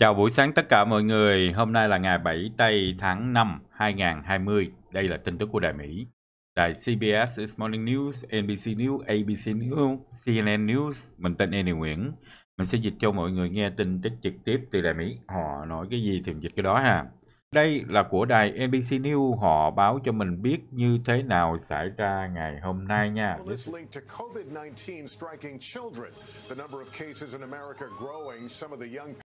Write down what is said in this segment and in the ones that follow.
Chào buổi sáng tất cả mọi người. Hôm nay là ngày 7 tây tháng 5 2020. Đây là tin tức của Đài Mỹ. Đài CBS This Morning News, NBC News, ABC News, CNN News. Mình tên Andy Nguyễn. Mình sẽ dịch cho mọi người nghe tin tức trực tiếp từ Đài Mỹ. Họ nói cái gì thì mình dịch cái đó ha. Đây là của đài NBC News, họ báo cho mình biết như thế nào xảy ra ngày hôm nay nha. Và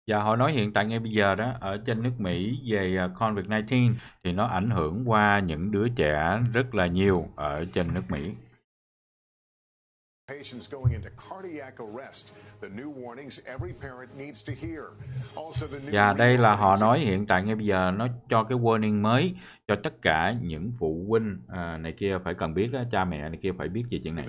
dạ, họ nói hiện tại ngay bây giờ đó, ở trên nước Mỹ về à, COVID-19 thì nó ảnh hưởng qua những đứa trẻ rất là nhiều ở trên nước Mỹ patients going into cardiac arrest. The new warnings every parent needs to hear. Also the new Và dạ, đây là họ nói hiện tại ngay bây giờ nó cho cái warning mới cho tất cả những phụ huynh à, này kia phải cần biết đó, cha mẹ này kia phải biết về chuyện này.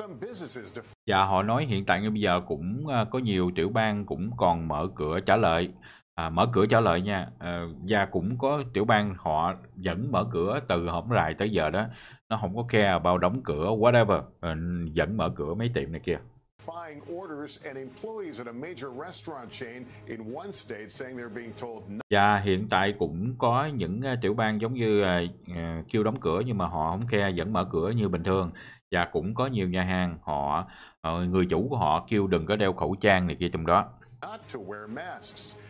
Và dạ, họ nói hiện tại ngay bây giờ cũng à, có nhiều tiểu bang cũng còn mở cửa trả lời à, mở cửa trở lại nha à, ờ, và cũng có tiểu bang họ vẫn mở cửa từ hôm rày tới giờ đó nó không có khe bao đóng cửa whatever à, vẫn mở cửa mấy tiệm này kia defying orders and employees at a major restaurant chain in one state saying they're being told Và hiện tại cũng có những ờ, tiểu bang giống như uh, kêu đóng cửa nhưng mà họ không khe vẫn mở cửa như bình thường và cũng có nhiều nhà hàng họ uh, người chủ của họ kêu đừng có đeo khẩu trang này kia trong đó. Not to wear masks.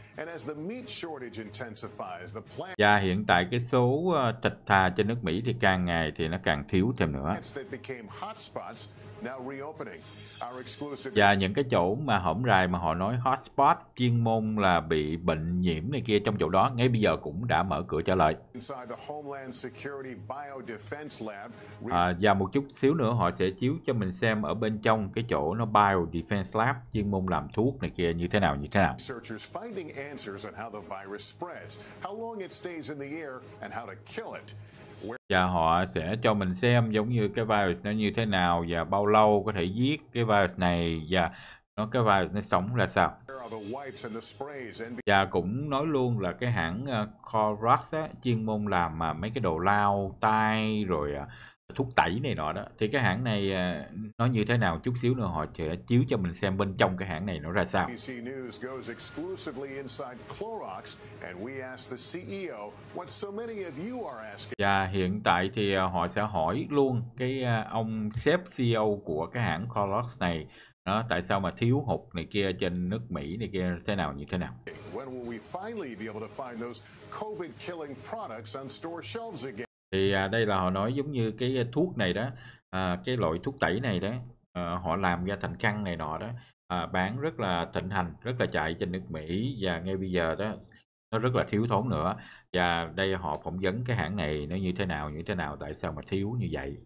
Và hiện tại cái số ờ, thịt thà trên nước Mỹ thì càng ngày thì nó càng thiếu thêm nữa. Và những cái chỗ mà hổm rày mà họ nói hotspot chuyên môn là bị bệnh nhiễm này kia trong chỗ đó ngay bây giờ cũng đã mở cửa trở lại. À, và một chút xíu nữa họ sẽ chiếu cho mình xem ở bên trong cái chỗ nó Bio Defense Lab chuyên môn làm thuốc này kia như thế nào như thế nào answers on how the virus spreads, how long it stays in the air, and how to kill it. Và họ sẽ cho mình xem giống như cái virus nó như thế nào và bao lâu có thể giết cái virus này và nó cái virus nó sống ra sao. Và cũng nói luôn là cái hãng ờ, Clorox uh, chuyên môn làm mà uh, mấy cái đồ lau tay rồi uh, thuốc tẩy này nọ đó thì cái hãng này à, nó như thế nào chút xíu nữa họ sẽ chiếu cho mình xem bên trong cái hãng này nó ra sao. Và hiện tại thì à, họ sẽ hỏi luôn cái à, ông sếp CEO của cái hãng Clorox này đó tại sao mà thiếu hụt này kia trên nước Mỹ này kia thế nào như thế nào thì à, đây là họ nói giống như cái thuốc này đó à, cái loại thuốc tẩy này đó à, họ làm ra thành căn này nọ đó à, bán rất là thịnh hành rất là chạy trên nước Mỹ và ngay bây giờ đó nó rất là thiếu thốn nữa và đây họ phỏng vấn cái hãng này nó như thế nào như thế nào tại sao mà thiếu như vậy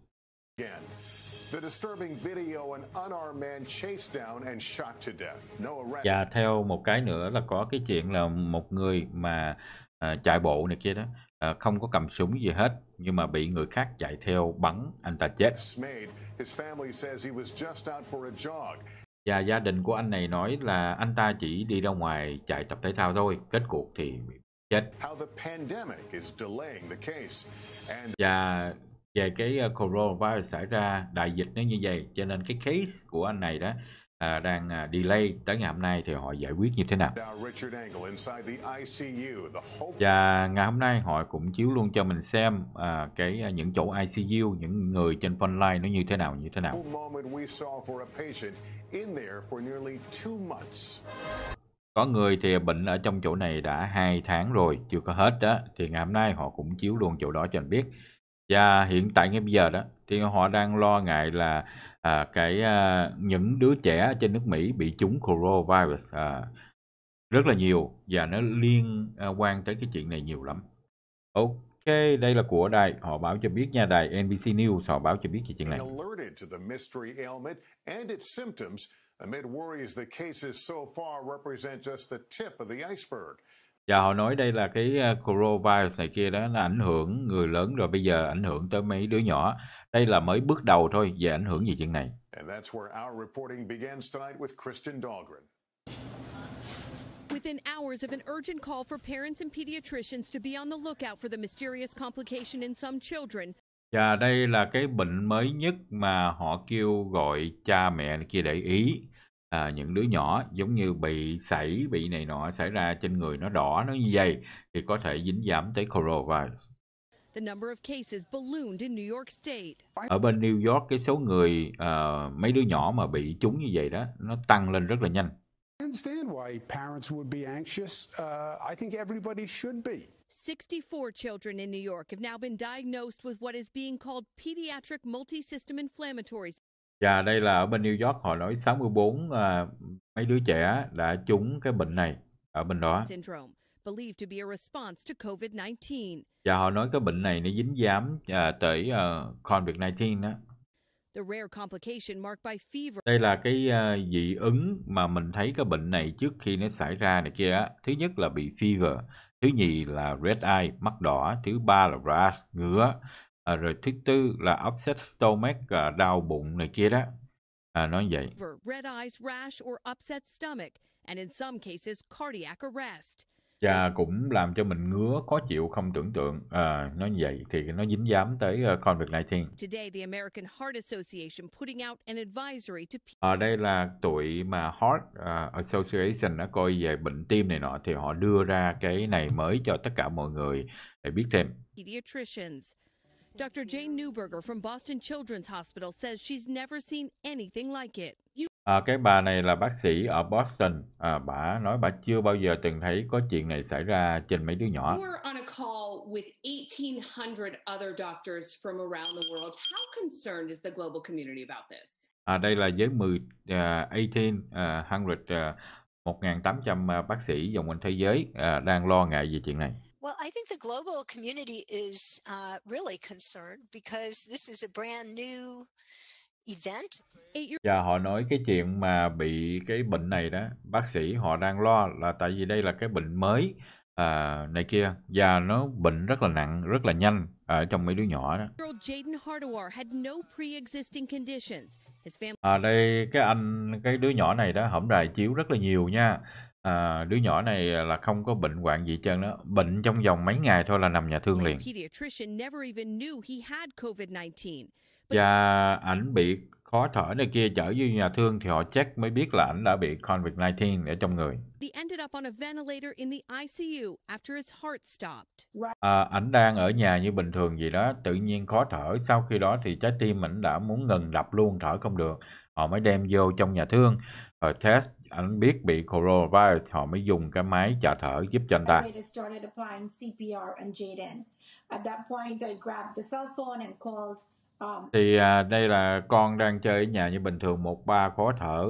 và theo một cái nữa là có cái chuyện là một người mà à, chạy bộ này kia đó à, không có cầm súng gì hết nhưng mà bị người khác chạy theo bắn anh ta chết. Và gia đình của anh này nói là anh ta chỉ đi ra ngoài chạy tập thể thao thôi, kết cuộc thì bị chết. Và về cái ờ, coronavirus xảy ra đại dịch nó như vậy cho nên cái case của anh này đó à, đang à, delay tới ngày hôm nay thì họ giải quyết như thế nào. Và ngày hôm nay họ cũng chiếu luôn cho mình xem à, cái à, những chỗ ICU, những người trên frontline nó như thế nào như thế nào. Có người thì bệnh ở trong chỗ này đã 2 tháng rồi, chưa có hết đó. Thì ngày hôm nay họ cũng chiếu luôn chỗ đó cho anh biết. Và hiện tại ngay bây giờ đó, thì họ đang lo ngại là à, cái à, những đứa trẻ trên nước Mỹ bị trúng coronavirus à, rất là nhiều và nó liên à, quan tới cái chuyện này nhiều lắm. Ok, đây là của đài họ báo cho biết nha đài NBC News họ báo cho biết về chuyện này. Amid worries the cases so far represent just the tip of the iceberg và dạ, họ nói đây là cái ờ, coronavirus này kia đó là ảnh hưởng người lớn rồi bây giờ ảnh hưởng tới mấy đứa nhỏ đây là mới bước đầu thôi về ảnh hưởng gì chuyện này Within hours of an urgent call for parents and pediatricians to be on the lookout for the mysterious complication in some children. Và dạ, đây là cái bệnh mới nhất mà họ kêu gọi cha mẹ kia để ý à, những đứa nhỏ giống như bị sảy bị này nọ xảy ra trên người nó đỏ nó như vậy thì có thể dính giảm tới coronavirus. Ở bên New York cái số người uh, mấy đứa nhỏ mà bị trúng như vậy đó nó tăng lên rất là nhanh. understand why parents would be anxious. Uh, I think everybody should be. 64 children in New York have now been diagnosed with what is being called pediatric multisystem inflammatory và đây là ở bên New York họ nói 64 à, mấy đứa trẻ đã trúng cái bệnh này ở bên đó. believed to to be a response COVID-19 Và họ nói cái bệnh này nó dính dám à, tới à, COVID-19 đó. Đây là cái uh, dị ứng mà mình thấy cái bệnh này trước khi nó xảy ra này kia. Thứ nhất là bị fever, thứ nhì là red eye, mắt đỏ, thứ ba là rash, ngứa, à, rồi thứ tư là upset stomach à, đau bụng này kia đó à, nói vậy red eyes rash or upset stomach and in some cases cardiac arrest và cũng làm cho mình ngứa khó chịu không tưởng tượng à, nó vậy thì nó dính dám tới uh, ờ, COVID-19. Today the American Heart Association putting out an advisory to Ở ờ, đây là tuổi mà Heart uh, Association đã coi về bệnh tim này nọ thì họ đưa ra cái này mới cho tất cả mọi người để biết thêm. Pediatricians Dr. Jane Newberger from Boston Children's Hospital says she's never seen anything like it. À, cái bà này là bác sĩ ở Boston. À, bà nói bà chưa bao giờ từng thấy có chuyện này xảy ra trên mấy đứa nhỏ. We're on a call with 1,800 other doctors from around the world. How concerned is the global community about this? À, đây là với 10 uh, 1800 uh, 1 uh, bác sĩ vòng quanh thế giới uh, đang lo ngại về chuyện này. Well, I think the global community is uh, really concerned because this is a brand new event. Dạ, họ nói cái chuyện mà bị cái bệnh này đó, bác sĩ họ đang lo là tại vì đây là cái bệnh mới à, này kia và nó bệnh rất là nặng, rất là nhanh ở trong mấy đứa nhỏ đó. À, đây cái anh cái đứa nhỏ này đó hổng rài chiếu rất là nhiều nha À, đứa nhỏ này là không có bệnh hoạn gì hết trơn đó, bệnh trong vòng mấy ngày thôi là nằm nhà thương liền. Và ảnh bị khó thở này kia chở vô nhà thương thì họ check mới biết là ảnh đã bị COVID-19 ở trong người. he ended À, ảnh đang ở nhà như bình thường gì đó, tự nhiên khó thở, sau khi đó thì trái tim ảnh đã muốn ngừng đập luôn, thở không được. Họ mới đem vô trong nhà thương, rồi test anh biết bị coronavirus họ mới dùng cái máy trả thở giúp cho anh ta. Um, thì à, đây là con đang chơi ở nhà như bình thường một ba khó thở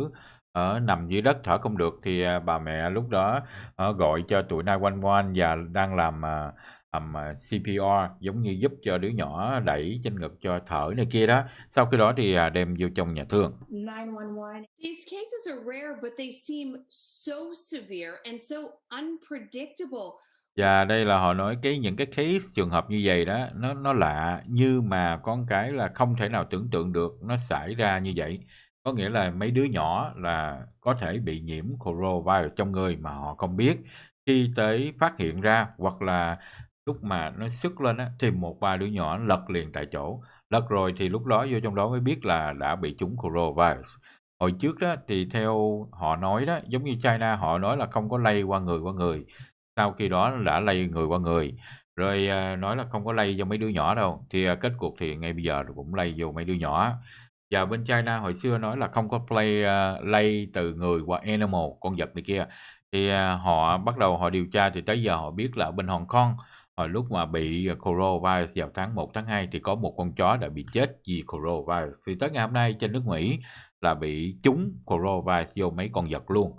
ở ờ, nằm dưới đất thở không được thì à, bà mẹ lúc đó à, gọi cho tụi nai quanh quanh và đang làm à, um, à, CPR giống như giúp cho đứa nhỏ đẩy trên ngực cho thở này kia đó. Sau khi đó thì uh, đem vô trong nhà thương. 911. These cases are rare but they seem so severe and so unpredictable. Và đây là họ nói cái những cái case trường hợp như vậy đó nó nó lạ như mà con cái là không thể nào tưởng tượng được nó xảy ra như vậy. Có nghĩa là mấy đứa nhỏ là có thể bị nhiễm coronavirus trong người mà họ không biết khi tới phát hiện ra hoặc là lúc mà nó sức lên á thì một ba đứa nhỏ lật liền tại chỗ lật rồi thì lúc đó vô trong đó mới biết là đã bị trúng coronavirus hồi trước đó thì theo họ nói đó giống như China họ nói là không có lây qua người qua người sau khi đó đã lây người qua người rồi à, nói là không có lây cho mấy đứa nhỏ đâu thì à, kết cuộc thì ngay bây giờ cũng lây vô mấy đứa nhỏ và bên China hồi xưa nói là không có play uh, lây từ người qua animal con vật này kia thì uh, họ bắt đầu họ điều tra thì tới giờ họ biết là bên Hồng Kông hồi lúc mà bị ờ, coronavirus vào tháng 1 tháng 2 thì có một con chó đã bị chết vì coronavirus thì tới ngày hôm nay trên nước Mỹ là bị trúng coronavirus vô mấy con vật luôn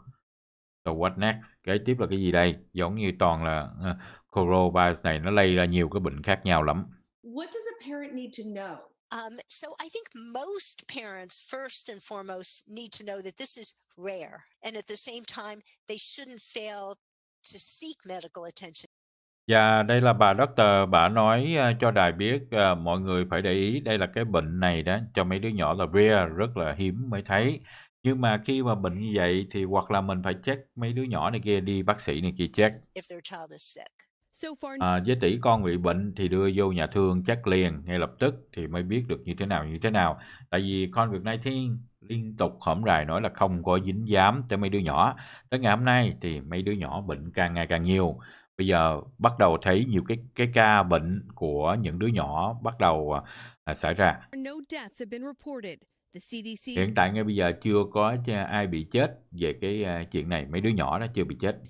So what next? Kế tiếp là cái gì đây? Giống như toàn là uh, coronavirus này nó lây ra nhiều cái bệnh khác nhau lắm. What does a parent need to know? Um, so I think most parents, first and foremost, need to know that this is rare, and at the same time, they shouldn't fail to seek medical attention. Dạ, đây là bà doctor, bà nói ờ, cho Đài biết à, mọi người phải để ý đây là cái bệnh này đó, cho mấy đứa nhỏ là rare, rất là hiếm mới thấy. Nhưng mà khi mà bệnh như vậy thì hoặc là mình phải check mấy đứa nhỏ này kia đi bác sĩ này kia check. À, với tỷ con bị bệnh thì đưa vô nhà thương check liền ngay lập tức thì mới biết được như thế nào như thế nào. Tại vì con việc này thiên liên tục hổm rày nói là không có dính dám tới mấy đứa nhỏ. Tới ngày hôm nay thì mấy đứa nhỏ bệnh càng ngày càng nhiều bây giờ bắt đầu thấy nhiều cái cái ca bệnh của những đứa nhỏ bắt đầu à, à, xảy ra. Hiện tại ngay bây giờ chưa có ai bị chết về cái à, chuyện này, mấy đứa nhỏ đó chưa bị chết.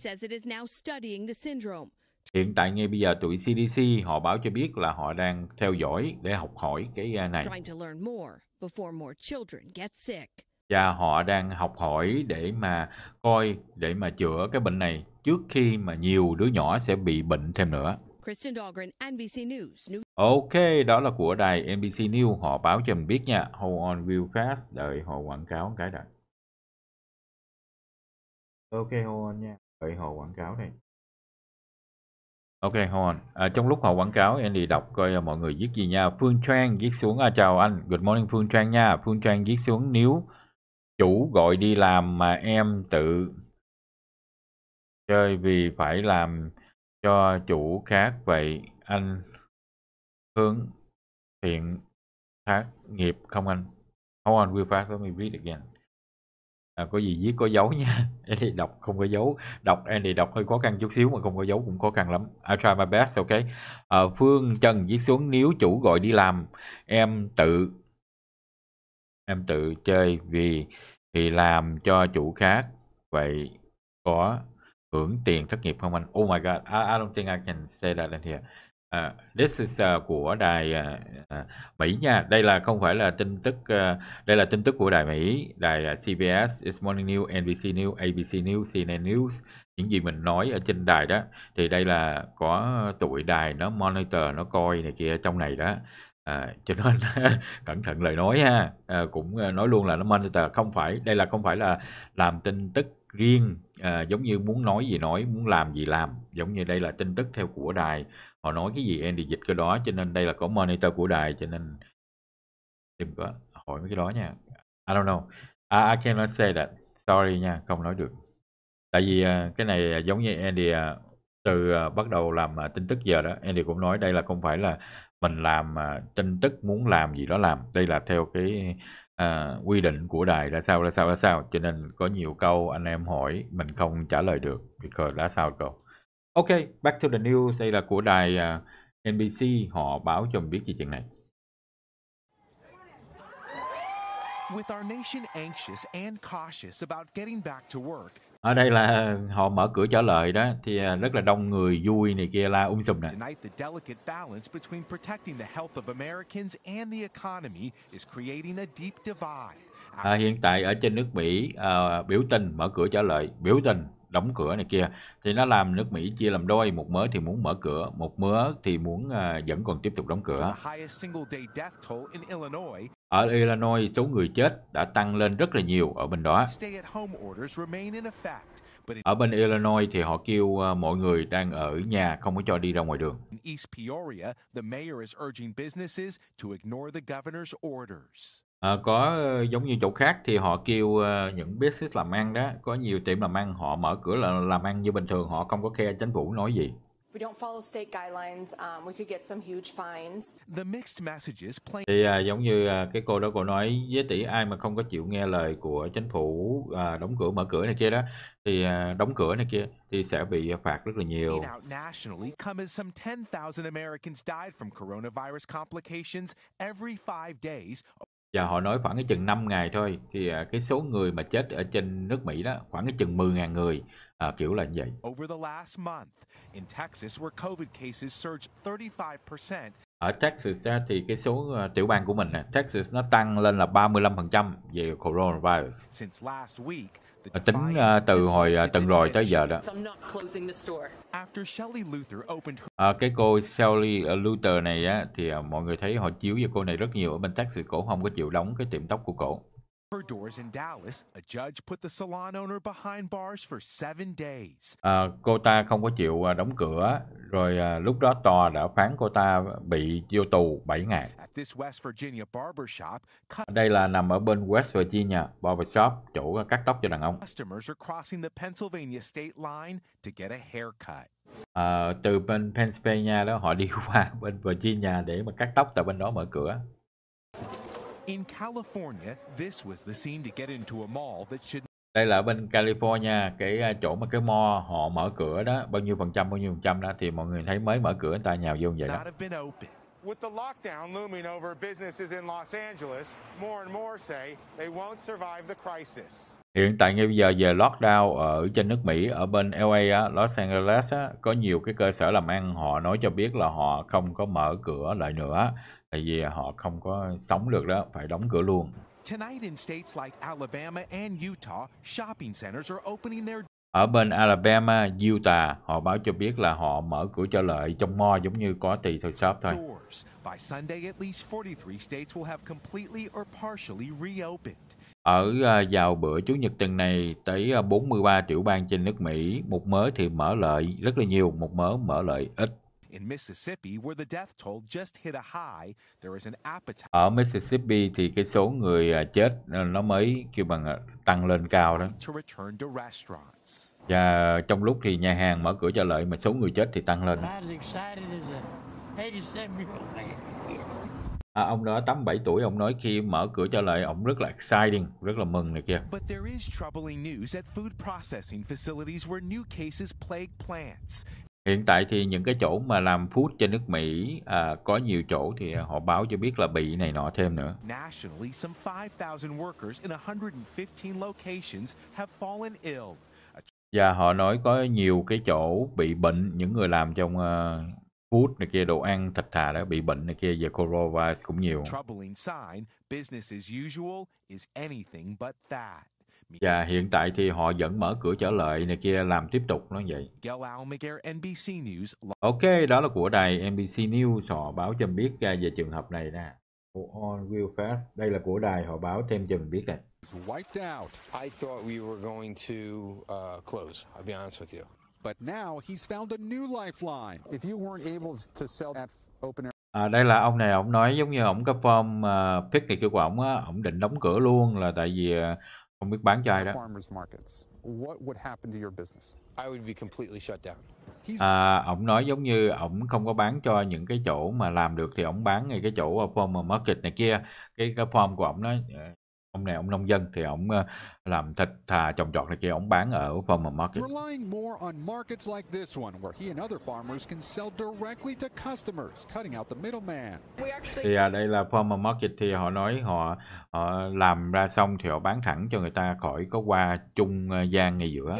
Hiện tại ngay bây giờ tụi CDC họ báo cho biết là họ đang theo dõi để học hỏi cái này và họ đang học hỏi để mà coi để mà chữa cái bệnh này trước khi mà nhiều đứa nhỏ sẽ bị bệnh thêm nữa. Kristen Dahlgren, NBC News. Ok, đó là của đài NBC News. Họ báo cho mình biết nha. Hold on real fast. Đợi họ quảng cáo cái đợi. Ok, hold on nha. Đợi họ quảng cáo đây. Ok, hold on. À, trong lúc họ quảng cáo, Andy đọc coi mọi người viết gì nha. Phương Trang viết xuống. À, chào anh. Good morning Phương Trang nha. Phương Trang viết xuống nếu... New chủ gọi đi làm mà em tự chơi vì phải làm cho chủ khác vậy anh hướng thiện khác nghiệp không anh không anh quy phát let me được again à, có gì viết có dấu nha thì đọc không có dấu đọc thì đọc hơi khó khăn chút xíu mà không có dấu cũng khó khăn lắm I try my best ok à, Phương Trần viết xuống nếu chủ gọi đi làm em tự em tự chơi vì thì làm cho chủ khác vậy có hưởng tiền thất nghiệp không anh oh my god I, I don't think I can say that in here Uh, this is uh, của đài uh, Mỹ nha. Đây là không phải là tin tức uh, đây là tin tức của đài Mỹ, đài uh, CBS, its Morning News, NBC News, ABC News, CNN News. Những gì mình nói ở trên đài đó thì đây là có tụi đài nó monitor nó coi này kia trong này đó. À, cho nên cẩn thận lời nói ha à, cũng à, nói luôn là nó monitor không phải đây là không phải là làm tin tức riêng à, giống như muốn nói gì nói muốn làm gì làm giống như đây là tin tức theo của đài họ nói cái gì em đi dịch cái đó cho nên đây là có monitor của đài cho nên đừng có hỏi mấy cái đó nha I don't know I, à, I cannot say that sorry nha không nói được tại vì à, cái này giống như Andy từ bắt đầu làm tin tức giờ đó Andy cũng nói đây là không phải là mình làm à, tin tức muốn làm gì đó làm đây là theo cái à, quy định của đài ra sao ra sao ra sao cho nên có nhiều câu anh em hỏi mình không trả lời được vì cờ đã sao rồi ok back to the news đây là của đài à, NBC họ báo cho mình biết gì chuyện này With our nation anxious and cautious about getting back to work, ở đây là họ mở cửa trở lại đó thì à, rất là đông người vui này kia la um sùm nè à, hiện tại ở trên nước mỹ à, biểu tình mở cửa trở lại biểu tình đóng cửa này kia thì nó làm nước Mỹ chia làm đôi một mớ thì muốn mở cửa một mớ thì muốn uh, vẫn còn tiếp tục đóng cửa ở Illinois số người chết đã tăng lên rất là nhiều ở bên đó ở bên Illinois thì họ kêu à, mọi người đang ở nhà không có cho đi ra ngoài đường à, có ờ, giống như chỗ khác thì họ kêu uh, những business làm ăn đó có nhiều tiệm làm ăn họ mở cửa là làm ăn như bình thường họ không có khe chính phủ nói gì thì à, giống như à, cái cô đó cô nói với tỷ ai mà không có chịu nghe lời của chính phủ à, đóng cửa mở cửa này kia đó thì à, đóng cửa này kia thì sẽ bị phạt rất là nhiều và họ nói khoảng cái chừng 5 ngày thôi thì à, cái số người mà chết ở trên nước Mỹ đó khoảng cái chừng 10.000 người à, kiểu là như vậy. Ở Texas thì cái số à, tiểu bang của mình Texas nó tăng lên là 35% về coronavirus. Since last week, Ờ, tính ờ, từ hồi ờ, tuần rồi tới giờ đó à, cái cô Shelly Luther này á, thì mọi người thấy họ chiếu cho cô này rất nhiều ở bên Texas cổ không có chịu đóng cái tiệm tóc của cổ her doors in Dallas, a judge put the salon owner behind bars for seven days. À, cô ta không có chịu à, đóng cửa, rồi à, lúc đó tòa đã phán cô ta bị vô tù 7 ngày. At this West Virginia barbershop, cut... Đây là nằm ở bên West Virginia barbershop, chủ cắt tóc cho đàn ông. Customers are crossing the Pennsylvania state line to get a haircut. À, từ bên Pennsylvania đó họ đi qua bên Virginia để mà cắt tóc tại bên đó mở cửa. Đây là ở bên California, cái à, chỗ mà cái mall họ mở cửa đó, bao nhiêu phần trăm, bao nhiêu phần trăm đó, thì mọi người thấy mới mở cửa, người ta nhào vô như vậy đó. With the lockdown looming over businesses in Los Angeles, more and more say they won't survive the crisis. Hiện tại ngay bây giờ về lockdown ở trên nước Mỹ, ở bên LA, á, Los Angeles á, có nhiều cái cơ sở làm ăn họ nói cho biết là họ không có mở cửa lại nữa tại vì họ không có sống được đó, phải đóng cửa luôn. Ở bên Alabama, Utah, họ báo cho biết là họ mở cửa cho lợi trong mo giống như có tùy thời shop thôi. Ở à, vào bữa Chủ nhật tuần này, tới 43 à, tiểu bang trên nước Mỹ, một mớ thì mở lợi rất là nhiều, một mớ mở lợi ít. In Mississippi, where the death toll just hit a high, there is an appetite. Ở Mississippi thì cái số người à, chết à, nó mới kêu bằng à, tăng lên cao đó. To return to restaurants. Và trong lúc thì nhà hàng mở cửa trở lại mà số người chết thì tăng lên. À, ông đó 87 tuổi, ông nói khi mở cửa trở lại, ông rất là exciting, rất là mừng này kia. But there is troubling news at food processing facilities where new cases plague plants. Hiện tại thì những cái chỗ mà làm food trên nước Mỹ à, có nhiều chỗ thì họ báo cho biết là bị này nọ thêm nữa. Nationally, some 5,000 workers in 115 locations have fallen ill. Và họ nói có nhiều cái chỗ bị bệnh những người làm trong uh, food này kia đồ ăn thịt thà đó bị bệnh này kia và coronavirus cũng nhiều. sign, business as usual is anything but that. Và dạ, hiện tại thì họ vẫn mở cửa trở lại này kia làm tiếp tục nó vậy. Ok, đó là của đài NBC News họ báo cho mình biết về trường hợp này nè. On Will Fast, đây là của đài họ báo thêm cho mình biết này. Wiped out. I thought we were going to uh, close. I'll be honest with you. But now he's found a new lifeline. If you weren't able to sell at open air À, đây là ông này ông nói giống như ông có form uh, ờ, picnic của ông á, ông định đóng cửa luôn là tại vì ờ, không biết bán cho ai đó. À, ông nói giống như ông không có bán cho những cái chỗ mà làm được thì ông bán ngay cái chỗ ở form market này kia cái cái form của ông nó ờ, ông này ông nông dân thì ông ờ, làm thịt thà trồng trọt này kia ông bán ở farmer market. like this one where he and other can sell directly to customers, cutting out the middleman. Thì à, đây là farmer market thì họ nói họ, họ làm ra xong thì họ bán thẳng cho người ta khỏi có qua trung ờ, gian ngay giữa.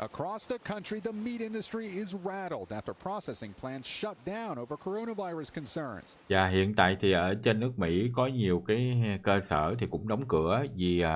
Across the country, the meat industry is rattled after processing plants shut down over coronavirus concerns. Và dạ, hiện tại thì ở trên nước Mỹ có nhiều cái cơ sở thì cũng đóng cửa vì uh,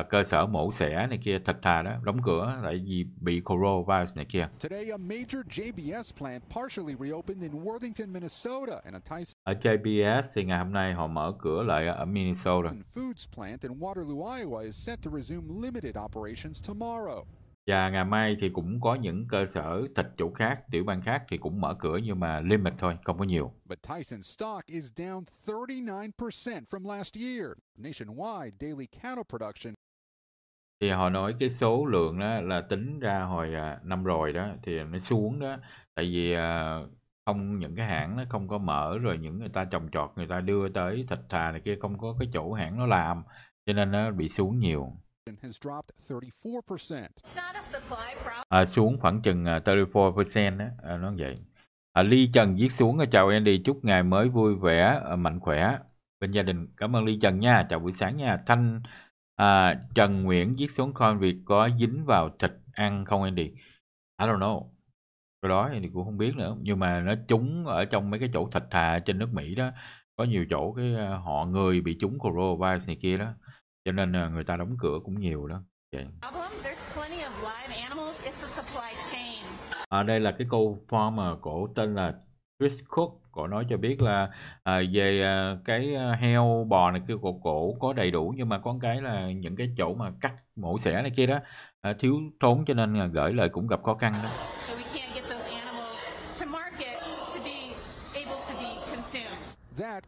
uh, cơ sở mổ xẻ này kia thịt thà đó đóng cửa tại vì bị coronavirus này kia. Today, a major JBS plant partially reopened in Worthington, Minnesota, and a Tyson. Ở JBS thì ngày hôm nay họ mở cửa lại ở Minnesota. Foods plant in Waterloo, Iowa is set to resume limited operations tomorrow. Và ngày mai thì cũng có những cơ sở thịt chủ khác, tiểu bang khác thì cũng mở cửa nhưng mà limit thôi, không có nhiều. But Tyson stock is down 39% from last year. Nationwide daily cattle production thì họ nói cái số lượng đó là tính ra hồi à, năm rồi đó thì nó xuống đó tại vì à, không những cái hãng nó không có mở rồi những người ta trồng trọt người ta đưa tới thịt thà này kia không có cái chỗ hãng nó làm cho nên nó bị xuống nhiều À, xuống khoảng chừng 34% à, đó, à, nó vậy. À, Ly Trần viết xuống à, chào Andy, chúc ngày mới vui vẻ, à, mạnh khỏe bên gia đình. Cảm ơn Ly Trần nha, chào buổi sáng nha. Thanh à, Trần Nguyễn viết xuống con việc có dính vào thịt ăn không Andy? I don't know. Cái đó thì cũng không biết nữa, nhưng mà nó trúng ở trong mấy cái chỗ thịt thà trên nước Mỹ đó, có nhiều chỗ cái họ người bị trúng coronavirus này kia đó cho nên à, người ta đóng cửa cũng nhiều đó vậy à, đây là cái câu farmer cổ tên là Chris Cook cổ nói cho biết là à, về à, cái à, heo bò này kia của cổ có đầy đủ nhưng mà có cái là những cái chỗ mà cắt mổ xẻ này kia đó à, thiếu thốn cho nên là gửi lời cũng gặp khó khăn đó Và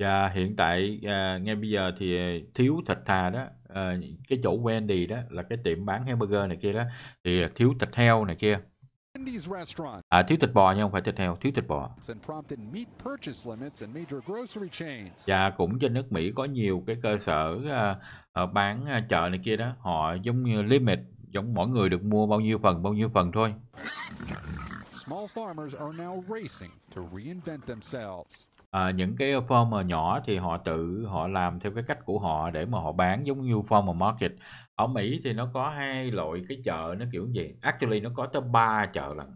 dạ, hiện tại à, ngay bây giờ thì à, thiếu thịt thà đó, à, cái chỗ Wendy đó là cái tiệm bán hamburger này kia đó thì thiếu thịt heo này kia. À, thiếu thịt bò nha, không phải thịt heo, thiếu thịt bò. Và dạ, cũng trên nước Mỹ có nhiều cái cơ sở uh, bán chợ này kia đó, họ giống như limit, giống mỗi người được mua bao nhiêu phần, bao nhiêu phần thôi small farmers are now racing to reinvent themselves. À, những cái farmer nhỏ thì họ tự họ làm theo cái cách của họ để mà họ bán giống như farmer market. Ở Mỹ thì nó có hai loại cái chợ nó kiểu gì? Actually nó có tới ba chợ lần.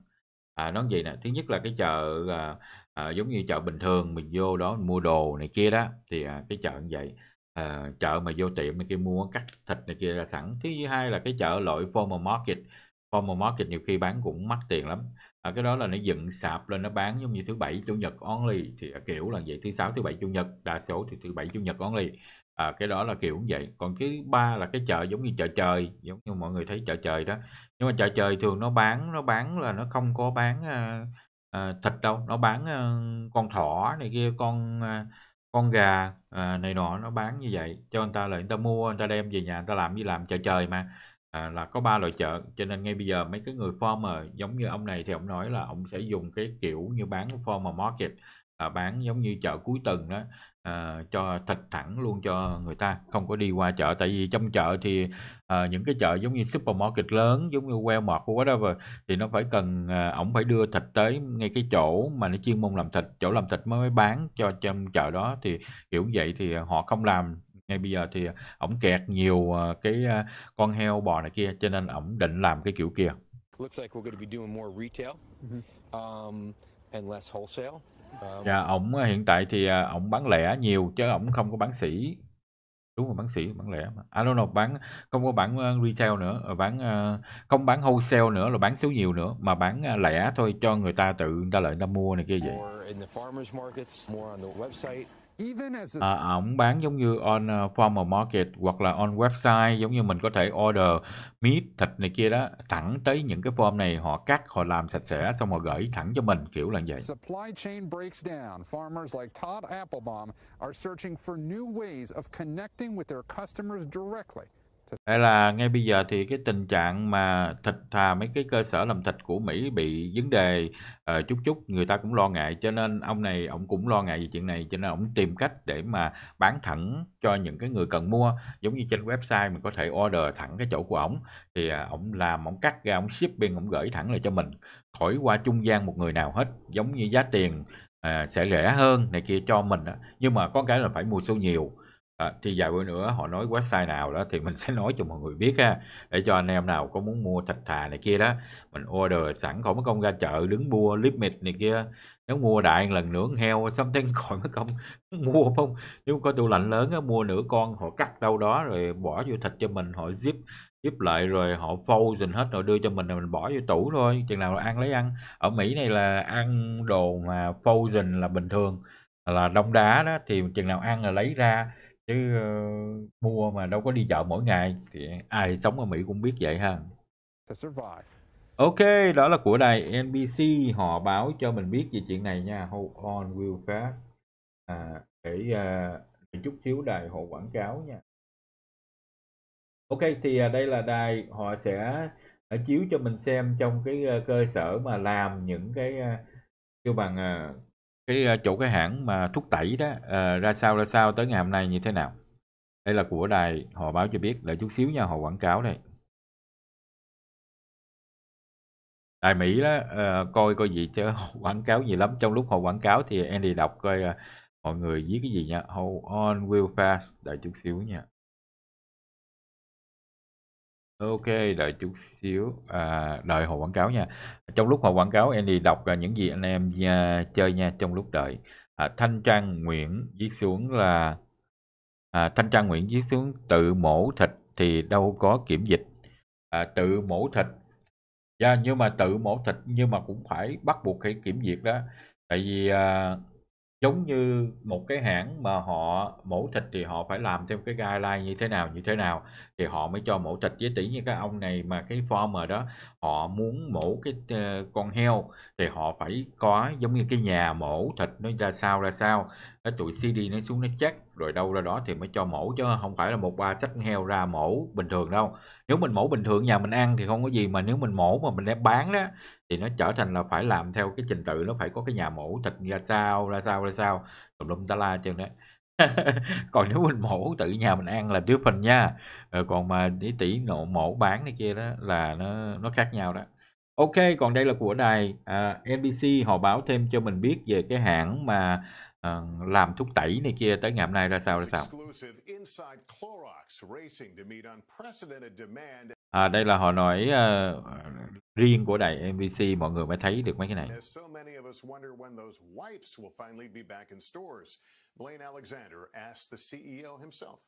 À, nó gì nè, thứ nhất là cái chợ à, à, giống như chợ bình thường mình vô đó mình mua đồ này kia đó thì à, cái chợ như vậy à, chợ mà vô tiệm mình kia mua cắt thịt này kia là sẵn thứ hai là cái chợ loại farmer market Farmer market nhiều khi bán cũng mắc tiền lắm à, cái đó là nó dựng sạp lên nó bán giống như thứ bảy chủ nhật only thì à, kiểu là vậy thứ sáu thứ bảy chủ nhật đa số thì thứ bảy chủ nhật only à, cái đó là kiểu như vậy còn thứ ba là cái chợ giống như chợ trời giống như mọi người thấy chợ trời đó nhưng mà chợ trời thường nó bán nó bán là nó không có bán à, à, thịt đâu nó bán à, con thỏ này kia con à, con gà à, này nọ nó bán như vậy cho người ta là người ta mua người ta đem về nhà người ta làm như làm chợ trời mà à, là có ba loại chợ cho nên ngay bây giờ mấy cái người former giống như ông này thì ông nói là ông sẽ dùng cái kiểu như bán former market là bán giống như chợ cuối tuần đó à, cho thịt thẳng luôn cho người ta không có đi qua chợ tại vì trong chợ thì à, những cái chợ giống như supermarket lớn giống như Walmart của whatever thì nó phải cần à, ổng phải đưa thịt tới ngay cái chỗ mà nó chuyên môn làm thịt chỗ làm thịt mới bán cho trong chợ đó thì kiểu vậy thì họ không làm ngay bây giờ thì à, ổng kẹt nhiều à, cái à, con heo bò này kia cho nên ổng định làm cái kiểu kia mm-hmm. um, um. dạ ổng hiện tại thì ổng bán lẻ nhiều chứ ổng không có bán sỉ đúng rồi bán sỉ bán lẻ mà à đâu bán không có bán retail nữa ờ, bán không bán wholesale nữa là bán số nhiều nữa mà bán lẻ thôi cho người ta tự người ta lại người ta mua này kia vậy à, ổng à, bán giống như on uh, ờ, formal market hoặc là on website giống như mình có thể order meat thịt này kia đó thẳng tới những cái form này họ cắt họ làm sạch sẽ xong họ gửi thẳng cho mình kiểu là vậy supply chain breaks down farmers like Todd Applebaum are searching for new ways of connecting with their customers directly đây là ngay bây giờ thì cái tình trạng mà thịt thà mấy cái cơ sở làm thịt của Mỹ bị vấn đề uh, chút chút người ta cũng lo ngại cho nên ông này ông cũng lo ngại về chuyện này cho nên ông tìm cách để mà bán thẳng cho những cái người cần mua giống như trên website mình có thể order thẳng cái chỗ của ông thì uh, ổng làm ổng cắt ra ông shipping ông gửi thẳng lại cho mình khỏi qua trung gian một người nào hết giống như giá tiền uh, sẽ rẻ hơn này kia cho mình đó. nhưng mà có cái là phải mua số nhiều À, thì vài bữa nữa họ nói website nào đó thì mình sẽ nói cho mọi người biết ha để cho anh em nào có muốn mua thịt thà này kia đó mình order sẵn khỏi mất công ra chợ đứng mua limit này kia nếu mua đại lần nữa heo something khỏi mất công mua không nếu có tủ lạnh lớn á, mua nửa con họ cắt đâu đó rồi bỏ vô thịt cho mình họ zip zip lại rồi họ phâu dình hết rồi đưa cho mình rồi mình bỏ vô tủ thôi chừng nào ăn lấy ăn ở mỹ này là ăn đồ mà phâu dình là bình thường là đông đá đó thì chừng nào ăn là lấy ra chứ uh, mua mà đâu có đi chợ mỗi ngày thì ai sống ở Mỹ cũng biết vậy ha. Ok, đó là của đài NBC họ báo cho mình biết về chuyện này nha. Hold on will fast. À, để, uh, để chút xíu đài hộ quảng cáo nha. Ok, thì uh, đây là đài họ sẽ uh, chiếu cho mình xem trong cái uh, cơ sở mà làm những cái uh, kêu bằng uh, cái ờ, chỗ cái hãng mà thuốc tẩy đó à, ra sao ra sao tới ngày hôm nay như thế nào đây là của đài họ báo cho biết đợi chút xíu nha họ quảng cáo đây đài mỹ đó à, coi coi gì chứ quảng cáo gì lắm trong lúc họ quảng cáo thì Andy đọc coi à, mọi người viết cái gì nha hold on will fast đợi chút xíu nha Ok, đợi chút xíu, à, đợi Hồ quảng cáo nha. Trong lúc Hồ quảng cáo, em đi đọc à, những gì anh em à, chơi nha trong lúc đợi. À, Thanh Trang Nguyễn viết xuống là à, Thanh Trang Nguyễn viết xuống tự mổ thịt thì đâu có kiểm dịch. À, tự mổ thịt, yeah, dạ, nhưng mà tự mổ thịt nhưng mà cũng phải bắt buộc phải kiểm dịch đó. Tại vì à, giống như một cái hãng mà họ mổ thịt thì họ phải làm theo cái guideline như thế nào như thế nào thì họ mới cho mổ thịt với tỷ như các ông này mà cái farmer đó họ muốn mổ cái uh, con heo thì họ phải có giống như cái nhà mổ thịt nó ra sao ra sao cái tụi CD nó xuống nó chắc rồi đâu ra đó thì mới cho mổ chứ không phải là một ba sách heo ra mổ bình thường đâu nếu mình mổ bình thường nhà mình ăn thì không có gì mà nếu mình mổ mà mình đem bán đó thì nó trở thành là phải làm theo cái trình tự nó phải có cái nhà mổ thịt ra sao ra sao ra sao tùm lum ta la chân đấy còn nếu mình mổ tự nhà mình ăn là trước phần nha rồi còn mà đi tỷ nộ mổ bán này kia đó là nó nó khác nhau đó ok còn đây là của đài à, NBC họ báo thêm cho mình biết về cái hãng mà à, làm thuốc tẩy này kia tới ngày hôm nay ra sao ra sao À, đây là họ nói uh, riêng của đài MVC mọi người mới thấy được mấy cái này. Blaine Alexander asked the CEO himself.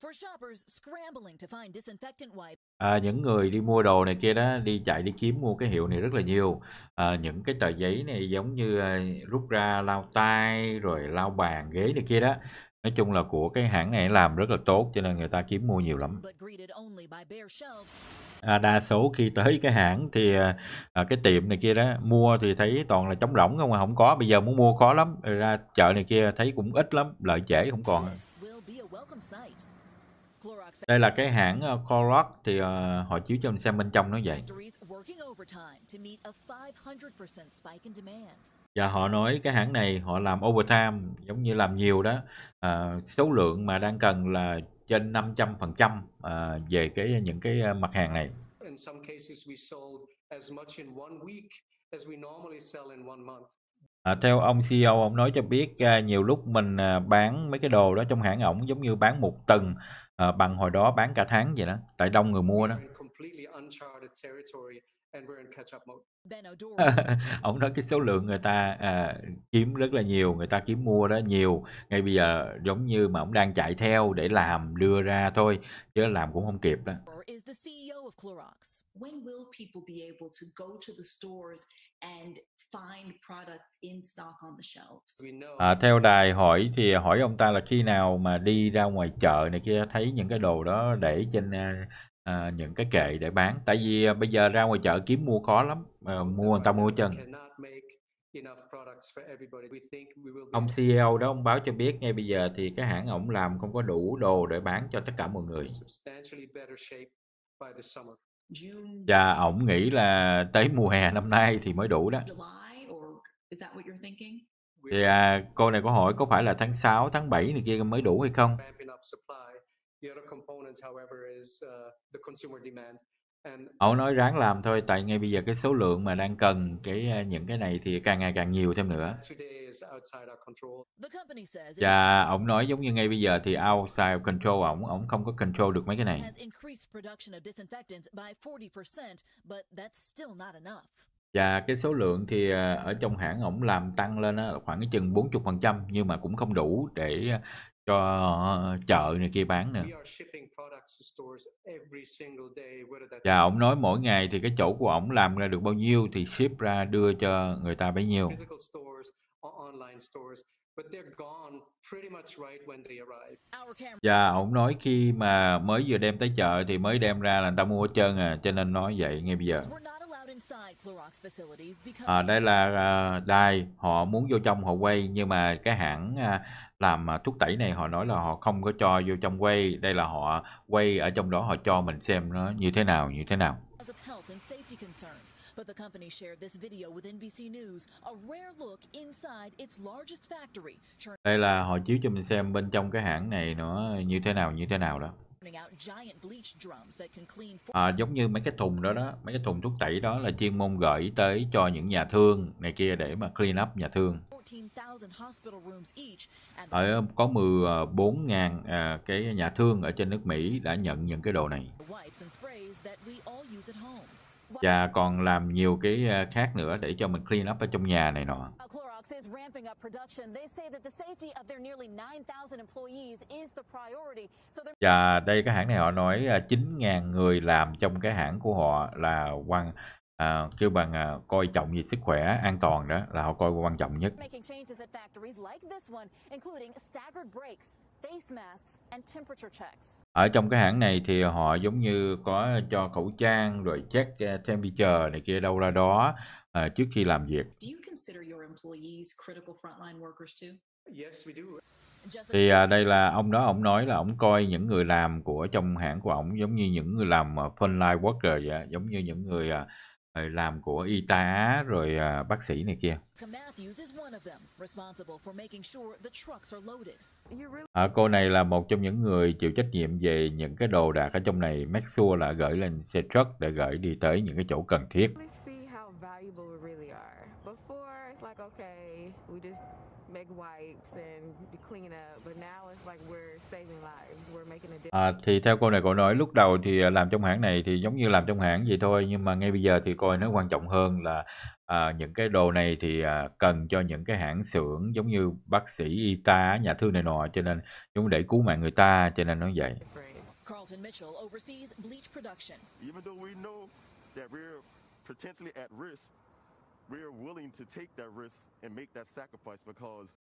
For shoppers scrambling to find disinfectant wipes. À, những người đi mua đồ này kia đó đi chạy đi kiếm mua cái hiệu này rất là nhiều à, những cái tờ giấy này giống như à, rút ra lau tay rồi lau bàn ghế này kia đó nói chung là của cái hãng này làm rất là tốt cho nên người ta kiếm mua nhiều lắm à, đa số khi tới cái hãng thì à, à, cái tiệm này kia đó mua thì thấy toàn là trống rỗng không mà không có bây giờ muốn mua khó lắm ra chợ này kia thấy cũng ít lắm lợi dễ không còn đây là cái hãng à, Clorox thì uh, họ chiếu cho mình xem bên trong nó vậy và họ nói cái hãng này họ làm overtime giống như làm nhiều đó à, số lượng mà đang cần là trên 500 phần trăm ờ, về cái những cái ờ, mặt hàng này À, theo ông CEO ông nói cho biết à, nhiều lúc mình à, bán mấy cái đồ đó trong hãng ổng giống như bán một tuần à, bằng hồi đó bán cả tháng vậy đó tại đông người mua đó ông nói cái số lượng người ta à, kiếm rất là nhiều người ta kiếm mua đó nhiều ngay bây giờ giống như mà ông đang chạy theo để làm đưa ra thôi chứ làm cũng không kịp đó e À, theo đài hỏi thì hỏi ông ta là khi nào mà đi ra ngoài chợ này kia thấy những cái đồ đó để trên à, à, những cái kệ để bán tại vì à, bây giờ ra ngoài chợ kiếm mua khó lắm à, mua người ta mua chân ông CEO đó ông báo cho biết ngay bây giờ thì cái hãng ổng làm không có đủ đồ để bán cho tất cả mọi người và ổng nghĩ là tới mùa hè năm nay thì mới đủ đó thì à, cô này có hỏi có phải là tháng 6, tháng 7 này kia mới đủ hay không Ông nói ráng làm thôi tại ngay bây giờ cái số lượng mà đang cần cái ờ, những cái này thì càng ngày càng nhiều thêm nữa. Và ông nói giống như ngay bây giờ thì outside of control ổng, ổng không có control được mấy cái này. Và cái số lượng thì ờ, ở trong hãng ổng làm tăng lên khoảng chừng 40% nhưng mà cũng không đủ để cho ờ, chợ này kia bán nè và ông nói mỗi ngày thì cái chỗ của ông làm ra được bao nhiêu thì ship ra đưa cho người ta bấy nhiêu và ông nói khi mà mới vừa đem tới chợ thì mới đem ra là người ta mua hết trơn à cho nên nói vậy ngay bây giờ à, đây là à, đài họ muốn vô trong họ quay nhưng mà cái hãng à, làm à, thuốc tẩy này họ nói là họ không có cho vô trong quay đây là họ quay ở trong đó họ cho mình xem nó như thế nào như thế nào the company shared this video with NBC News, a rare look inside its largest factory. Đây là họ chiếu cho mình xem bên trong cái hãng này nó như thế nào như thế nào đó. À, giống như mấy cái thùng đó đó, mấy cái thùng thuốc tẩy đó là chuyên môn gửi tới cho những nhà thương này kia để mà clean up nhà thương. Ở có 14.000 à, à, cái nhà thương ở trên nước Mỹ đã nhận những cái đồ này. Và còn làm nhiều cái à, khác nữa để cho mình clean up ở trong nhà này nọ is ramping up production. They say that the safety of their nearly 9,000 employees is the priority. So Và đây cái hãng này họ nói 9.000 à, người làm trong cái hãng của họ là quan à, kêu bằng à, coi trọng về sức khỏe an toàn đó là họ coi quan trọng nhất ở trong cái hãng này thì họ giống như có cho khẩu trang rồi check à, temperature này kia đâu ra đó à, trước khi làm việc. Thì à, đây là ông đó ông nói là ông coi những người làm của trong hãng của ông giống như những người làm à, frontline worker vậy, giống như những người à, ờ, làm của y tá rồi bác sĩ này kia. À, cô này là một trong những người chịu trách nhiệm về những cái đồ đạc ở trong này, make sure là gửi lên xe truck để gửi đi tới những cái chỗ cần thiết people really are. Before, it's like, okay, we just make wipes and clean up, but now it's like we're saving lives. We're making a difference. À, thì theo cô này cô nói lúc đầu thì à, làm trong hãng này thì giống như làm trong hãng vậy thôi, nhưng mà ngay bây giờ thì coi nó quan trọng hơn là À, những cái đồ này thì à, cần cho những cái hãng xưởng giống như bác sĩ y tá nhà thương này nọ cho nên chúng để cứu mạng người ta cho nên nó vậy Carlton Mitchell oversees bleach production. Even though we know that we're potentially at risk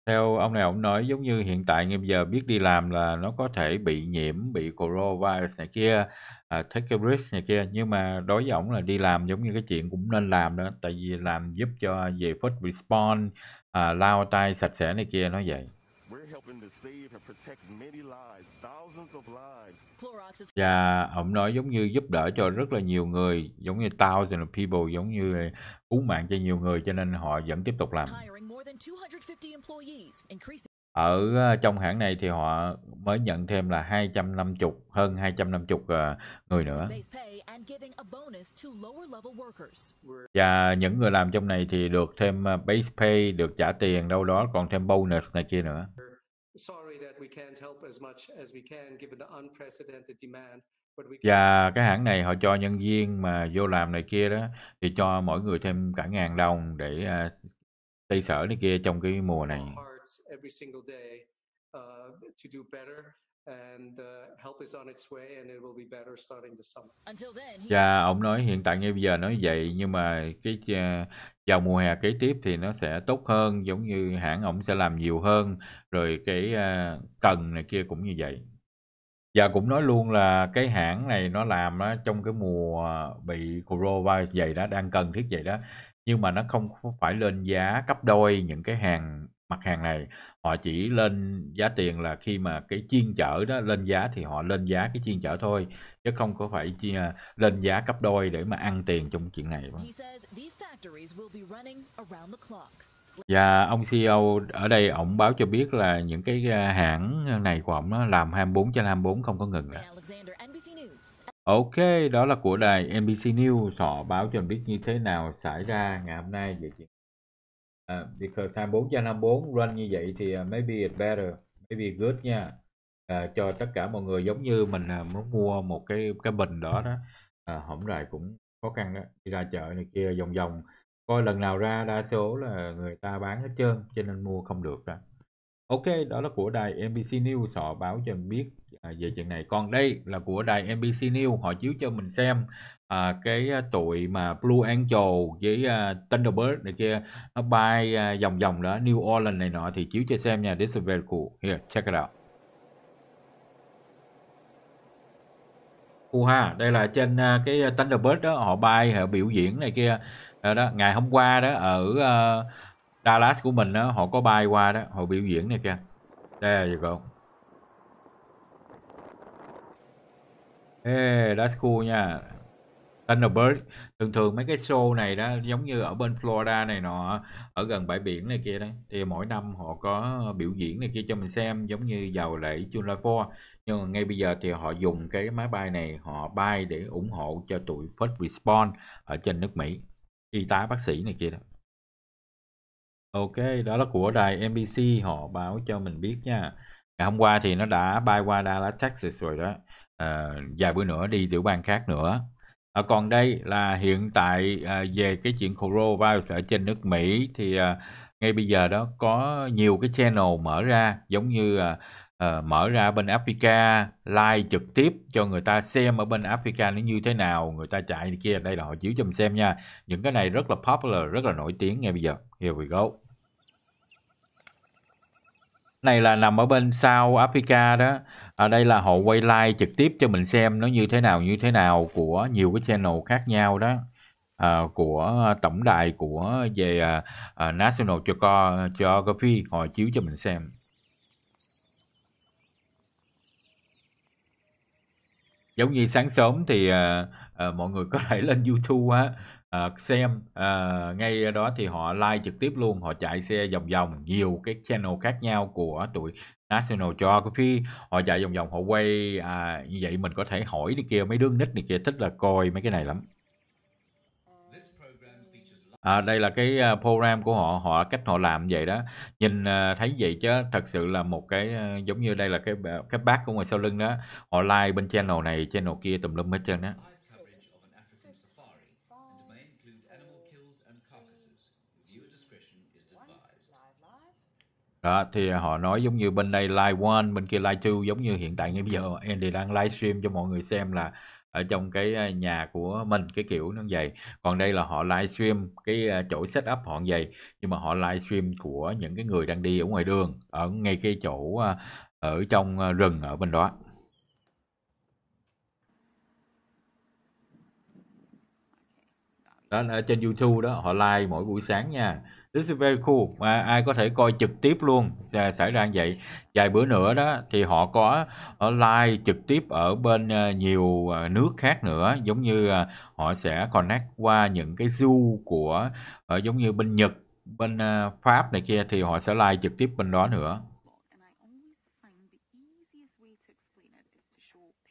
theo ông này ông nói giống như hiện tại bây giờ biết đi làm là nó có thể bị nhiễm, bị coronavirus này kia, à, take a risk này kia. Nhưng mà đối với ông là đi làm giống như cái chuyện cũng nên làm đó. Tại vì làm giúp cho về first response, à, lao tay sạch sẽ này kia nó vậy và dạ, ông nói giống như giúp đỡ cho rất là nhiều người giống như tao thì là people giống như cứu mạng cho nhiều người cho nên họ vẫn tiếp tục làm ở ờ, trong hãng này thì họ mới nhận thêm là 250 hơn 250 ờ, người nữa. Và những người làm trong này thì được thêm ờ, base pay, được trả tiền đâu đó còn thêm bonus này kia nữa. Và cái hãng này họ cho nhân viên mà vô làm này kia đó thì cho mỗi người thêm cả ngàn đồng để xây sở này kia trong cái mùa này efforts every single day uh, to do better. And uh, help is on its way and it will be better starting this summer. Dạ, ông nói hiện tại ngay bây giờ nói vậy nhưng mà cái uh, vào mùa hè kế tiếp thì nó sẽ tốt hơn giống như hãng ông sẽ làm nhiều hơn rồi cái uh, cần này kia cũng như vậy và cũng nói luôn là cái hãng này nó làm đó, trong cái mùa bị coronavirus vậy đó đang cần thiết vậy đó nhưng mà nó không phải lên giá gấp đôi những cái hàng mặt hàng này họ chỉ lên giá tiền là khi mà cái chiên chở đó lên giá thì họ lên giá cái chiên chở thôi chứ không có phải chia à, lên giá gấp đôi để mà ăn tiền trong chuyện này và ông CEO ở đây ông báo cho biết là những cái à, hãng này của ông nó làm 24 trên 24 không có ngừng. Đó. Ok, đó là của đài NBC News họ báo cho mình biết như thế nào xảy ra ngày hôm nay về chuyện uh, because 24 trên 24 run như vậy thì uh, maybe it better maybe good nha uh, cho tất cả mọi người giống như mình uh, muốn mua một cái cái bình đó đó uh, hổng lại cũng khó khăn đó đi ra chợ này kia vòng vòng coi lần nào ra đa số là người ta bán hết trơn cho nên mua không được đó ok đó là của đài NBC News họ báo cho mình biết à, về chuyện này còn đây là của đài NBC News họ chiếu cho mình xem à, cái ờ, tụi mà Blue Angel với uh, Thunderbird này kia nó bay uh, vòng vòng đó New Orleans này nọ thì chiếu cho xem nha this is very cool here check it out cool ha đây là trên uh, cái Thunderbird đó họ bay họ biểu diễn này kia đó, đó. ngày hôm qua đó ở uh, Dallas của mình đó họ có bay qua đó họ biểu diễn này kia đây là không Hey, that's cool nha Thunderbird thường thường mấy cái show này đó giống như ở bên Florida này nọ ở gần bãi biển này kia đấy thì mỗi năm họ có biểu diễn này kia cho mình xem giống như vào lễ July 4 nhưng mà ngay bây giờ thì họ dùng cái máy bay này họ bay để ủng hộ cho tụi first respond ở trên nước Mỹ y tá bác sĩ này kia đó Ok đó là của đài NBC họ báo cho mình biết nha ngày hôm qua thì nó đã bay qua Dallas Texas rồi đó à, vài bữa nữa đi tiểu bang khác nữa À, còn đây là hiện tại à, về cái chuyện coronavirus ở trên nước Mỹ thì à, ngay bây giờ đó có nhiều cái channel mở ra giống như à, à, mở ra bên Africa live trực tiếp cho người ta xem ở bên Africa nó như thế nào người ta chạy kia đây là họ chiếu cho mình xem nha những cái này rất là popular rất là nổi tiếng ngay bây giờ here we go này là nằm ở bên sau Africa đó ở đây là họ quay live trực tiếp cho mình xem nó như thế nào như thế nào của nhiều cái channel khác nhau đó à, của ờ, tổng đài của về à, à, National Geography họ chiếu cho mình xem giống như sáng sớm thì à, à, mọi người có thể lên YouTube á Ờ, xem à, ngay đó thì họ like trực tiếp luôn họ chạy xe vòng vòng nhiều cái channel khác nhau của tụi National Geography họ chạy vòng vòng họ quay à, như vậy mình có thể hỏi đi kia mấy đứa nít này kia thích là coi mấy cái này lắm À, đây là cái program của họ họ cách họ làm vậy đó nhìn thấy vậy chứ thật sự là một cái giống như đây là cái cái bác của ngoài sau lưng đó họ like bên channel này channel kia tùm lum hết trơn đó đó thì họ nói giống như bên đây live one bên kia live two giống như hiện tại ngay bây giờ Andy đang livestream cho mọi người xem là ở trong cái à, nhà của mình cái kiểu nó vậy còn đây là họ livestream cái à, chỗ setup họ vậy nhưng mà họ livestream của những cái người đang đi ở ngoài đường ở ngay cái chỗ à, ở trong rừng ở bên đó đó là trên YouTube đó họ live mỗi buổi sáng nha This is very cool. À, ai có thể coi trực tiếp luôn. À, xảy ra vậy. Vài bữa nữa đó thì họ có ở ờ, live trực tiếp ở bên ờ, nhiều ờ, nước khác nữa. Giống như họ sẽ connect qua những cái du của ở giống như bên Nhật, bên Pháp này kia thì họ sẽ live trực tiếp bên đó nữa.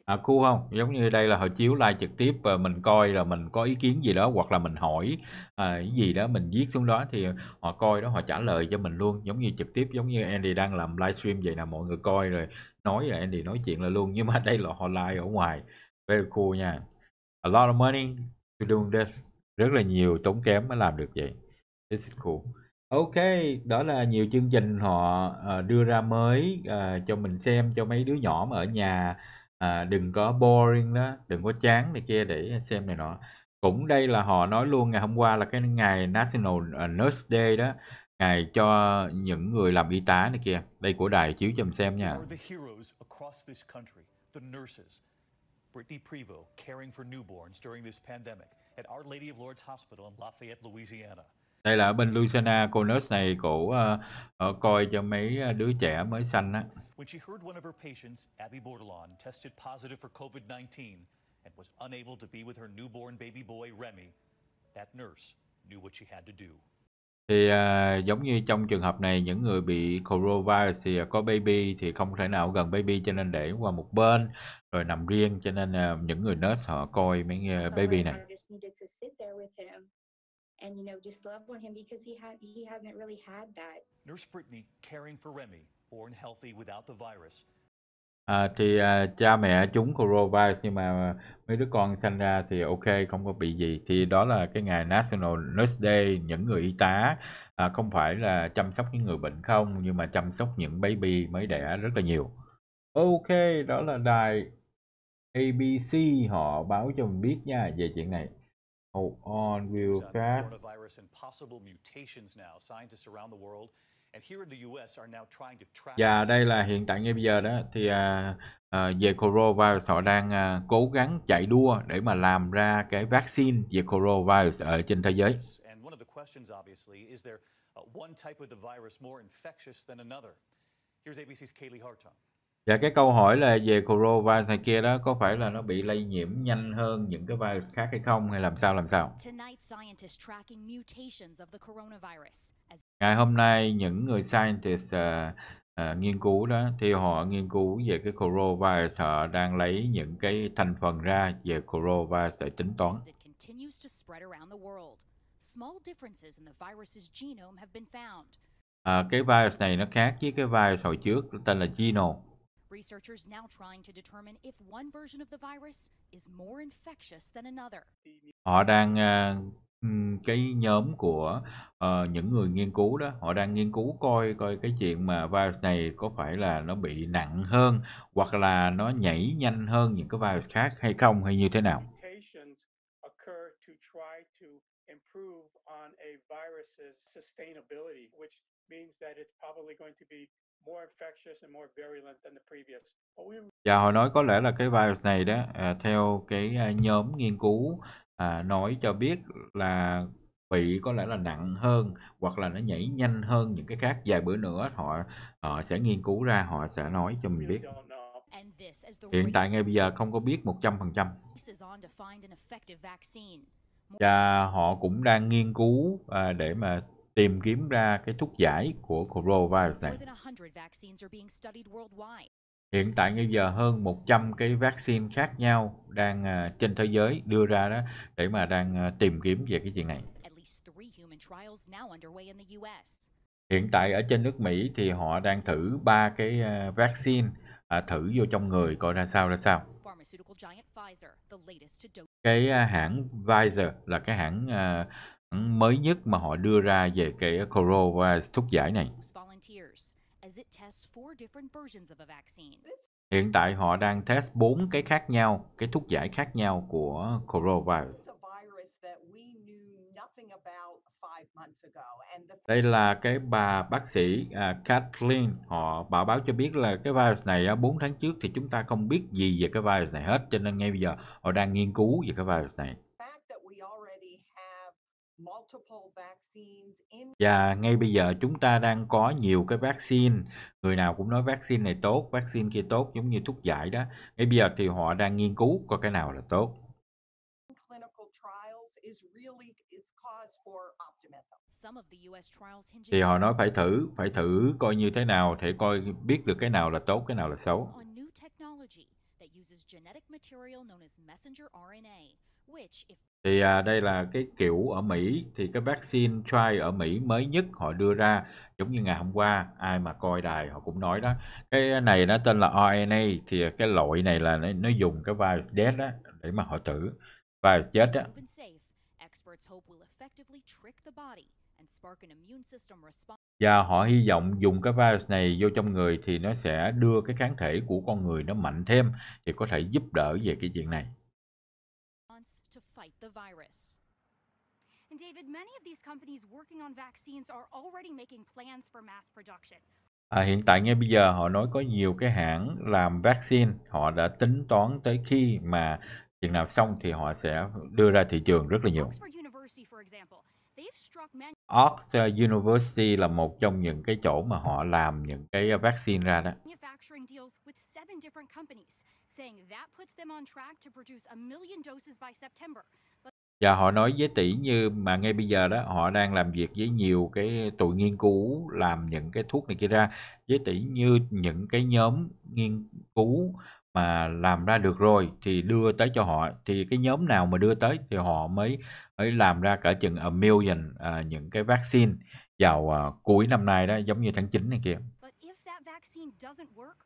à, cool không giống như đây là họ chiếu live trực tiếp và ờ, mình coi là mình có ý kiến gì đó hoặc là mình hỏi à, gì đó mình viết xuống đó thì họ coi đó họ trả lời cho mình luôn giống như trực tiếp giống như Andy đang làm livestream vậy là mọi người coi rồi nói là Andy nói chuyện là luôn nhưng mà đây là họ live ở ngoài very cool nha a lot of money to doing this rất là nhiều tốn kém mới làm được vậy this is cool Ok, đó là nhiều chương trình họ ờ, đưa ra mới ờ, cho mình xem cho mấy đứa nhỏ mà ở nhà à, đừng có boring đó đừng có chán này kia để xem này nọ cũng đây là họ nói luôn ngày hôm qua là cái ngày National à, Nurse Day đó ngày cho những người làm y tá này kia đây của đài chiếu cho mình xem nha Brittany Prevost caring for newborns during this pandemic at Our Lady of Lords Hospital in Lafayette, Louisiana đây là ở bên Louisiana cô nurse này cổ uh, uh, coi cho mấy ờ, đứa trẻ mới sanh á When she heard one of her patients, Abby Bordelon, tested positive for COVID-19 and was unable to be with her newborn baby boy Remy, that nurse knew what she had to do. Thì uh, giống như trong trường hợp này những người bị coronavirus thì có baby thì không thể nào gần baby cho nên để qua một bên rồi nằm riêng cho nên uh, những người nurse họ coi mấy uh, baby này and you know just love on him because he had he hasn't really had that. Nurse Brittany caring for Remy, born healthy without the virus. À, thì à, cha mẹ chúng coronavirus nhưng mà mấy đứa con sinh ra thì ok không có bị gì thì đó là cái ngày National Nurse Day những người y tá à, không phải là chăm sóc những người bệnh không nhưng mà chăm sóc những baby mới đẻ rất là nhiều ok đó là đài ABC họ báo cho mình biết nha về chuyện này Hold on real fast. Coronavirus and possible mutations now. Scientists around the world Và dạ, đây là hiện tại ngay bây giờ đó thì à, à, về coronavirus họ đang à, cố gắng chạy đua để mà làm ra cái vaccine về coronavirus ở trên thế giới. Here's ABC's Kaylee Hartung. Dạ cái câu hỏi là về coronavirus này kia đó có phải là nó bị lây nhiễm nhanh hơn những cái virus khác hay không hay làm sao làm sao? Ngày hôm nay những người scientist uh, uh, nghiên cứu đó thì họ nghiên cứu về cái coronavirus họ đang lấy những cái thành phần ra về coronavirus để tính toán. À, cái virus này nó khác với cái virus hồi trước tên là genome Researchers now trying to determine if one version of the virus is more infectious than another. Họ đang à, ừ, cái nhóm của uh, những người nghiên cứu đó họ đang nghiên cứu coi coi cái chuyện mà virus này có phải là nó bị nặng hơn hoặc là nó nhảy nhanh hơn những cái virus khác hay không hay như thế nào improve on a virus's sustainability, which means that it's probably going to be Dạ, họ nói có lẽ là cái virus này đó, à, theo cái à, nhóm nghiên cứu à, nói cho biết là bị có lẽ là nặng hơn hoặc là nó nhảy nhanh hơn những cái khác vài bữa nữa họ họ ờ, sẽ nghiên cứu ra họ sẽ nói cho mình biết hiện tại ngay bây giờ không có biết 100% và dạ, họ cũng đang nghiên cứu à, để mà tìm kiếm ra cái thuốc giải của coronavirus này. Hiện tại bây giờ hơn 100 cái vaccine khác nhau đang à, trên thế giới đưa ra đó để mà đang à, tìm kiếm về cái chuyện này. Hiện tại ở trên nước Mỹ thì họ đang thử ba cái à, vaccine à, thử vô trong người coi ra sao ra sao. Cái hãng Pfizer là cái hãng mới nhất mà họ đưa ra về cái coronavirus thuốc giải này. Hiện tại họ đang test bốn cái khác nhau, cái thuốc giải khác nhau của coronavirus. Đây là cái bà bác sĩ uh, Kathleen, họ bảo báo cho biết là cái virus này uh, 4 tháng trước thì chúng ta không biết gì về cái virus này hết, cho nên ngay bây giờ họ đang nghiên cứu về cái virus này. Và ngay bây giờ chúng ta đang có nhiều cái vaccine Người nào cũng nói vaccine này tốt, vaccine kia tốt giống như thuốc giải đó Ngay bây giờ thì họ đang nghiên cứu coi cái nào là tốt Thì họ nói phải thử, phải thử coi như thế nào thể coi biết được cái nào là tốt, cái nào là xấu thì à, đây là cái kiểu ở Mỹ thì cái vaccine trial ở Mỹ mới nhất họ đưa ra giống như ngày hôm qua ai mà coi đài họ cũng nói đó cái này nó tên là RNA thì cái loại này là nó, nó dùng cái virus death á để mà họ thử virus chết á và họ hy vọng dùng cái virus này vô trong người thì nó sẽ đưa cái kháng thể của con người nó mạnh thêm thì có thể giúp đỡ về cái chuyện này fight the virus. And David, many of these companies working on vaccines are already making plans for mass production. À, hiện tại ngay bây giờ họ nói có nhiều cái hãng làm vaccine họ đã tính toán tới khi mà chuyện nào xong thì họ sẽ đưa ra thị trường rất là nhiều. Oxford University là một trong những cái chỗ mà họ làm những cái vaccine ra đó saying that puts them on track to produce a million doses by September. Và họ nói với tỷ như mà ngay bây giờ đó họ đang làm việc với nhiều cái tụi nghiên cứu làm những cái thuốc này kia ra với tỷ như những cái nhóm nghiên cứu mà làm ra được rồi thì đưa tới cho họ thì cái nhóm nào mà đưa tới thì họ mới mới làm ra cỡ chừng a million uh, những cái vaccine vào uh, cuối năm nay đó giống như tháng 9 này kia. But if that vaccine doesn't work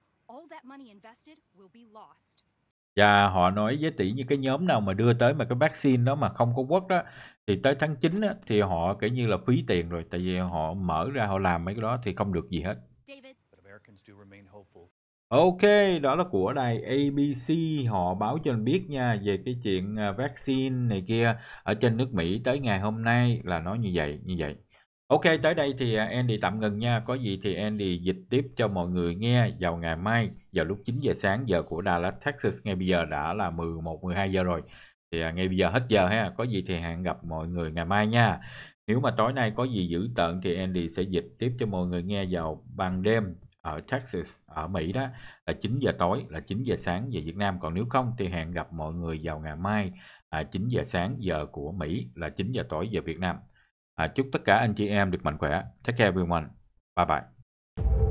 và họ nói với tỷ như cái nhóm nào mà đưa tới mà cái vaccine đó mà không có quốc đó thì tới tháng 9 á, thì họ kể như là phí tiền rồi tại vì họ mở ra họ làm mấy cái đó thì không được gì hết. Ok, đó là của đài ABC họ báo cho anh biết nha về cái chuyện à, vaccine này kia ở trên nước Mỹ tới ngày hôm nay là nói như vậy như vậy. Ok, tới đây thì à, Andy tạm ngừng nha. Có gì thì Andy dịch tiếp cho mọi người nghe vào ngày mai vào lúc 9 giờ sáng giờ của Dallas, Texas. Ngay bây giờ đã là 11, 12 giờ rồi. Thì à, ngay bây giờ hết giờ ha. Có gì thì hẹn gặp mọi người ngày mai nha. Nếu mà tối nay có gì dữ tợn thì Andy sẽ dịch tiếp cho mọi người nghe vào ban đêm ở Texas, ở Mỹ đó là 9 giờ tối, là 9 giờ sáng về Việt Nam. Còn nếu không thì hẹn gặp mọi người vào ngày mai à, 9 giờ sáng giờ của Mỹ là 9 giờ tối giờ Việt Nam. À, chúc tất cả anh chị em được mạnh khỏe. Take care everyone. Bye bye.